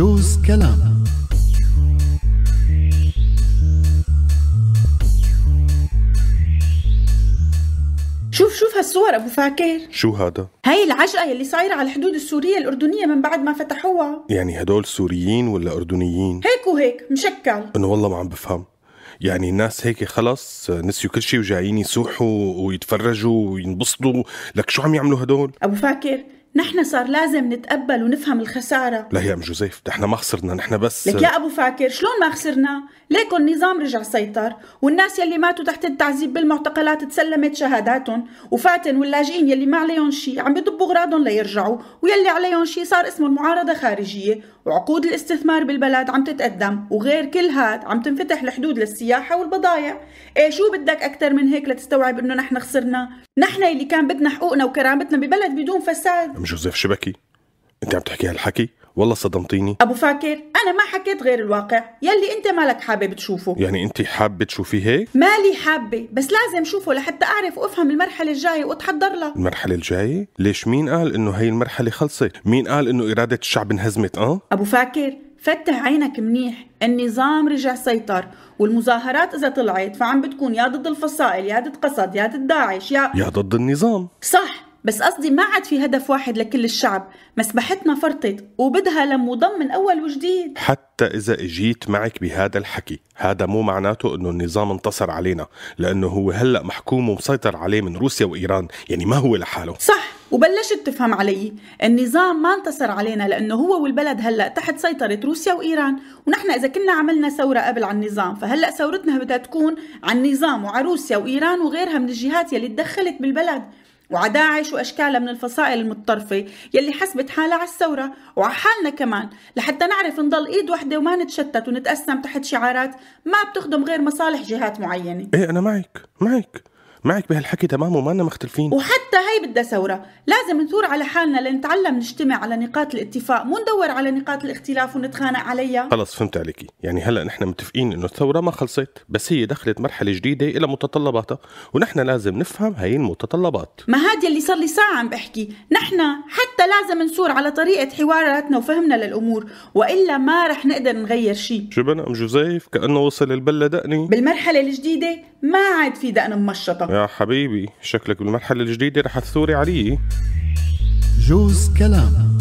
بجوز كلام شوف شوف هالصور ابو فاكر شو هذا؟ هاي العجقة يلي صايرة على الحدود السورية الأردنية من بعد ما فتحوها يعني هدول سوريين ولا أردنيين؟ هيك وهيك مشكل أنا والله ما عم بفهم يعني الناس هيك خلص نسيوا كل شيء وجايين يسوحوا ويتفرجوا وينبسطوا لك شو عم يعملوا هدول؟ أبو فاكر نحن صار لازم نتقبل ونفهم الخسارة لا يا ام جوزيف نحن ما خسرنا نحن بس لك يا ابو فاكر شلون ما خسرنا؟ ليكو النظام رجع سيطر والناس يلي ماتوا تحت التعذيب بالمعتقلات تسلمت شهاداتهم وفاتن واللاجئين يلي ما عليهم شيء عم يضبوا غراضهم ليرجعوا ويلي عليهم شيء صار اسمه المعارضة خارجية وعقود الاستثمار بالبلد عم تتقدم وغير كل هاد عم تنفتح الحدود للسياحة والبضايع ايه شو بدك أكثر من هيك لتستوعب انه نحن خسرنا؟ نحن يلي كان بدنا حقوقنا وكرامتنا ببلد بدون فساد ام جوزيف شبكي انت عم تحكي هالحكي والله صدمتيني ابو فاكر انا ما حكيت غير الواقع يلي انت مالك حابب تشوفه يعني انت حابه تشوفيه هيك مالي حابه بس لازم شوفه لحتى اعرف وافهم المرحله الجايه واتحضر لها المرحله الجايه ليش مين قال انه هي المرحله خلصت مين قال انه اراده الشعب انهزمت اه ابو فاكر فتح عينك منيح النظام رجع سيطر والمظاهرات اذا طلعت فعم بتكون يا ضد الفصائل يا ضد قسد يا ضد داعش يا يا ضد النظام صح بس قصدي ما عاد في هدف واحد لكل الشعب مسبحتنا فرطت وبدها لم وضم من أول وجديد حتى إذا إجيت معك بهذا الحكي هذا مو معناته أنه النظام انتصر علينا لأنه هو هلأ محكوم ومسيطر عليه من روسيا وإيران يعني ما هو لحاله صح وبلشت تفهم علي النظام ما انتصر علينا لأنه هو والبلد هلأ تحت سيطرة روسيا وإيران ونحن إذا كنا عملنا ثورة قبل عن النظام فهلأ ثورتنا بدها تكون عن النظام وعن روسيا وإيران وغيرها من الجهات يلي تدخلت بالبلد وعداعش وأشكالها من الفصائل المتطرفة يلي حسبت حالها على الثورة وعلى حالنا كمان لحتى نعرف نضل إيد وحدة وما نتشتت ونتقسم تحت شعارات ما بتخدم غير مصالح جهات معينة إيه أنا معك معك معك بهالحكي تمام وما أنا مختلفين وحتى هي بدها ثورة لازم نثور على حالنا لنتعلم نجتمع على نقاط الاتفاق مو ندور على نقاط الاختلاف ونتخانق عليها خلص فهمت عليكي يعني هلا نحن متفقين انه الثورة ما خلصت بس هي دخلت مرحلة جديدة إلى متطلباتها ونحن لازم نفهم هي المتطلبات ما هاد يلي صار لي ساعة عم بحكي نحن حتى لازم نثور على طريقة حواراتنا وفهمنا للأمور وإلا ما رح نقدر نغير شيء شو بنا أم جوزيف كأنه وصل البلة دقني بالمرحلة الجديدة ما عاد في دقن ممشطة يا حبيبي شكلك بالمرحلة الجديدة رح البارحة الثوري علي جوز كلام